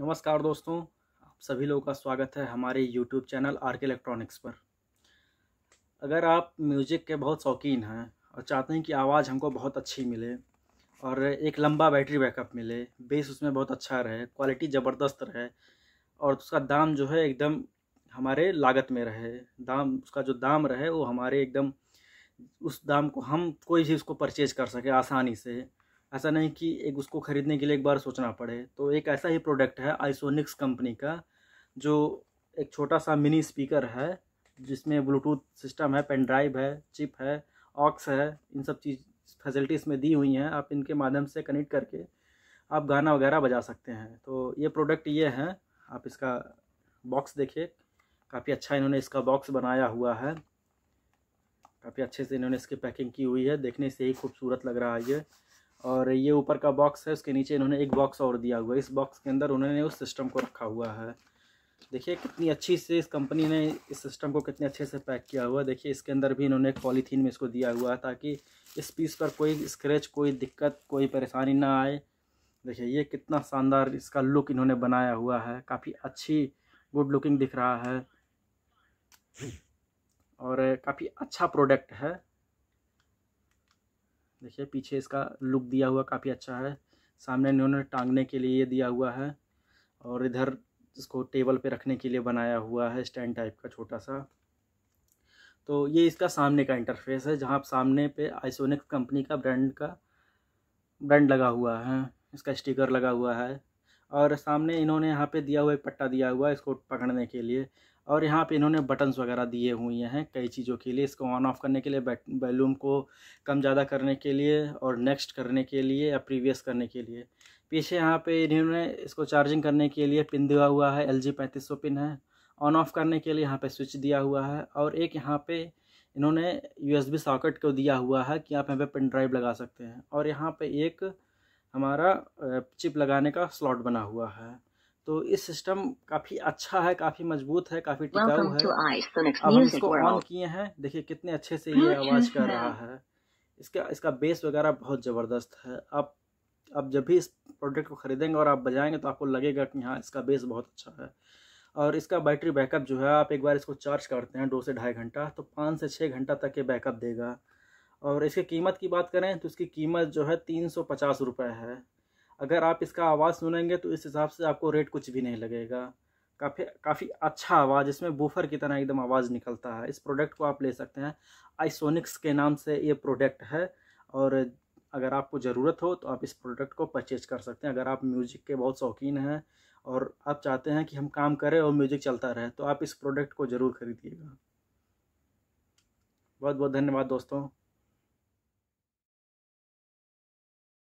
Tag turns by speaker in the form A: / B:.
A: नमस्कार दोस्तों आप सभी लोगों का स्वागत है हमारे YouTube channel R K electronics पर अगर आप म्यूजिक के बहुत शौकीन हैं और चाहते हैं कि आवाज़ हमको बहुत अच्छी मिले और एक लंबा बैटरी बैकअप मिले बेस उसमें बहुत अच्छा रहे क्वालिटी ज़बरदस्त रहे और उसका दाम जो है एकदम हमारे लागत में रहे दाम उसका जो दाम रहे वो हमारे एकदम उस दाम को हम कोई भी उसको परचेज कर सके आसानी से ऐसा नहीं कि एक उसको ख़रीदने के लिए एक बार सोचना पड़े तो एक ऐसा ही प्रोडक्ट है आइसोनिक्स कंपनी का जो एक छोटा सा मिनी स्पीकर है जिसमें ब्लूटूथ सिस्टम है पेन ड्राइव है चिप है ऑक्स है इन सब चीज़ फैसिलिटीज़ में दी हुई हैं आप इनके माध्यम से कनेक्ट करके आप गाना वगैरह बजा सकते हैं तो ये प्रोडक्ट ये है आप इसका बॉक्स देखिए काफ़ी अच्छा इन्होंने इसका बॉक्स बनाया हुआ है काफ़ी अच्छे से इन्होंने इसकी पैकिंग की हुई है देखने से ही खूबसूरत लग रहा है ये और ये ऊपर का बॉक्स है उसके नीचे इन्होंने एक बॉक्स और दिया हुआ है इस बॉक्स के अंदर उन्होंने उस सिस्टम को रखा हुआ है देखिए कितनी अच्छी से इस कंपनी ने इस सिस्टम को कितने अच्छे से पैक किया हुआ है देखिए इसके अंदर भी इन्होंने एक पॉलीथीन में इसको दिया हुआ है ताकि इस पीस पर कोई स्क्रैच कोई दिक्कत कोई परेशानी ना आए देखिए ये कितना शानदार इसका लुक इन्होंने बनाया हुआ है काफ़ी अच्छी गुड लुकिंग दिख रहा है और काफ़ी अच्छा प्रोडक्ट है देखिए पीछे इसका लुक दिया हुआ काफ़ी अच्छा है सामने इन्होंने टांगने के लिए दिया हुआ है और इधर इसको टेबल पे रखने के लिए बनाया हुआ है स्टैंड टाइप का छोटा सा तो ये इसका सामने का इंटरफेस है जहाँ सामने पे आइसोनिक्स कंपनी का ब्रांड का ब्रांड लगा हुआ है इसका स्टिकर लगा हुआ है और सामने इन्होंने यहाँ पे दिया हुआ एक पट्टा दिया हुआ है इसको पकड़ने के लिए और यहाँ पे इन्होंने बटन्स वगैरह दिए हुए हैं कई चीज़ों के लिए इसको ऑन ऑफ करने के लिए बैलूम को कम ज़्यादा करने के लिए और नेक्स्ट करने के लिए या प्रीवियस करने के लिए पीछे यहाँ पे इन्होंने इसको चार्जिंग करने के लिए पिन दिया हुआ है एल जी पैंतीस सौ पिन है ऑन ऑफ करने के लिए यहाँ पर स्विच दिया हुआ है और एक यहाँ पर इन्होंने यू सॉकेट को दिया हुआ है कि आप यहाँ पर पिन ड्राइव लगा सकते हैं और यहाँ पर एक हमारा चिप लगाने का स्लॉट बना हुआ है तो इस सिस्टम काफ़ी अच्छा है काफ़ी मजबूत है काफ़ी टिकाऊ है अब हम इसको ऑन किए हैं देखिए कितने अच्छे से ये आवाज़ कर रहा है इसका इसका बेस वगैरह बहुत ज़बरदस्त है आप अब जब भी इस प्रोडक्ट को ख़रीदेंगे और आप बजाएंगे तो आपको लगेगा कि हाँ इसका बेस बहुत अच्छा है और इसका बैटरी बैकअप जो है आप एक बार इसको चार्ज करते हैं दो से ढाई घंटा तो पाँच से छः घंटा तक ये बैकअप देगा और इसकी कीमत की बात करें तो इसकी कीमत जो है तीन सौ पचास रुपये है अगर आप इसका आवाज़ सुनेंगे तो इस हिसाब से आपको रेट कुछ भी नहीं लगेगा काफ़ी काफ़ी अच्छा आवाज़ इसमें बूफर की तरह एकदम आवाज़ निकलता है इस प्रोडक्ट को आप ले सकते हैं आइसोनिक्स के नाम से ये प्रोडक्ट है और अगर आपको ज़रूरत हो तो आप इस प्रोडक्ट को परचेज कर सकते हैं अगर आप म्यूज़िक के बहुत शौकीन हैं और आप चाहते हैं कि हम काम करें और म्यूज़िक चलता रहे तो आप इस प्रोडक्ट को ज़रूर खरीदिएगा बहुत बहुत धन्यवाद दोस्तों